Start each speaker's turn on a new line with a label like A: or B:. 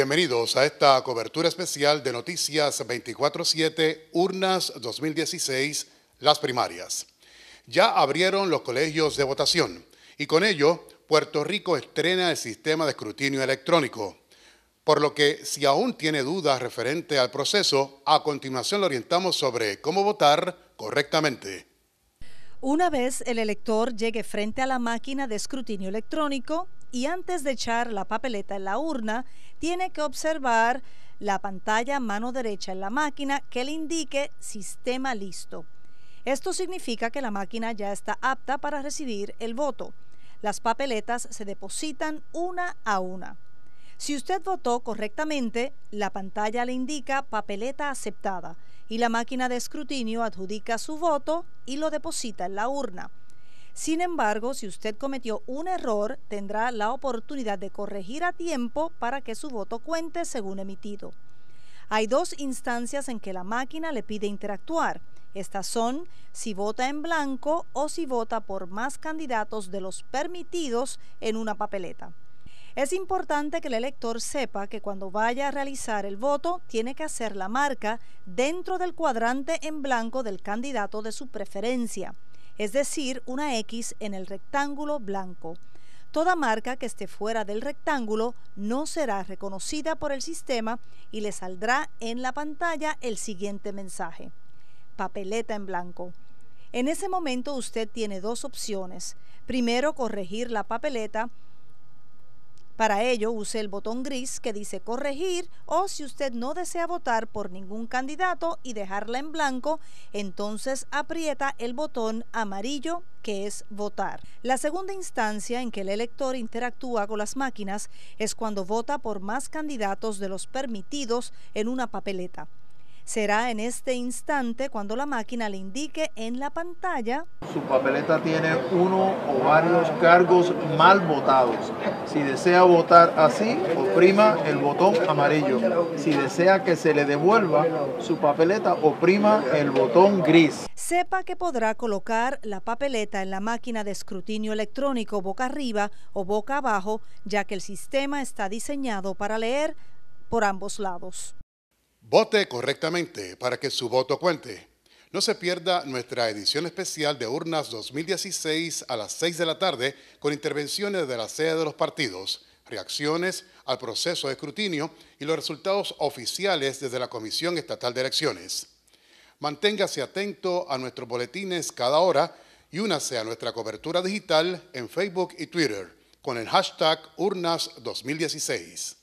A: Bienvenidos a esta cobertura especial de Noticias 24-7, Urnas 2016, las primarias. Ya abrieron los colegios de votación y con ello Puerto Rico estrena el sistema de escrutinio electrónico. Por lo que si aún tiene dudas referente al proceso, a continuación lo orientamos sobre cómo votar correctamente.
B: Una vez el elector llegue frente a la máquina de escrutinio electrónico, y antes de echar la papeleta en la urna, tiene que observar la pantalla mano derecha en la máquina que le indique sistema listo. Esto significa que la máquina ya está apta para recibir el voto. Las papeletas se depositan una a una. Si usted votó correctamente, la pantalla le indica papeleta aceptada y la máquina de escrutinio adjudica su voto y lo deposita en la urna. Sin embargo, si usted cometió un error, tendrá la oportunidad de corregir a tiempo para que su voto cuente según emitido. Hay dos instancias en que la máquina le pide interactuar. Estas son si vota en blanco o si vota por más candidatos de los permitidos en una papeleta. Es importante que el elector sepa que cuando vaya a realizar el voto tiene que hacer la marca dentro del cuadrante en blanco del candidato de su preferencia es decir, una X en el rectángulo blanco. Toda marca que esté fuera del rectángulo no será reconocida por el sistema y le saldrá en la pantalla el siguiente mensaje. Papeleta en blanco. En ese momento usted tiene dos opciones. Primero, corregir la papeleta para ello, use el botón gris que dice corregir o si usted no desea votar por ningún candidato y dejarla en blanco, entonces aprieta el botón amarillo que es votar. La segunda instancia en que el elector interactúa con las máquinas es cuando vota por más candidatos de los permitidos en una papeleta. Será en este instante cuando la máquina le indique en la pantalla.
A: Su papeleta tiene uno o varios cargos mal votados. Si desea votar así, oprima el botón amarillo. Si desea que se le devuelva su papeleta, oprima el botón gris.
B: Sepa que podrá colocar la papeleta en la máquina de escrutinio electrónico boca arriba o boca abajo, ya que el sistema está diseñado para leer por ambos lados.
A: Vote correctamente para que su voto cuente. No se pierda nuestra edición especial de Urnas 2016 a las 6 de la tarde con intervenciones de la sede de los partidos, reacciones al proceso de escrutinio y los resultados oficiales desde la Comisión Estatal de Elecciones. Manténgase atento a nuestros boletines cada hora y únase a nuestra cobertura digital en Facebook y Twitter con el hashtag Urnas 2016.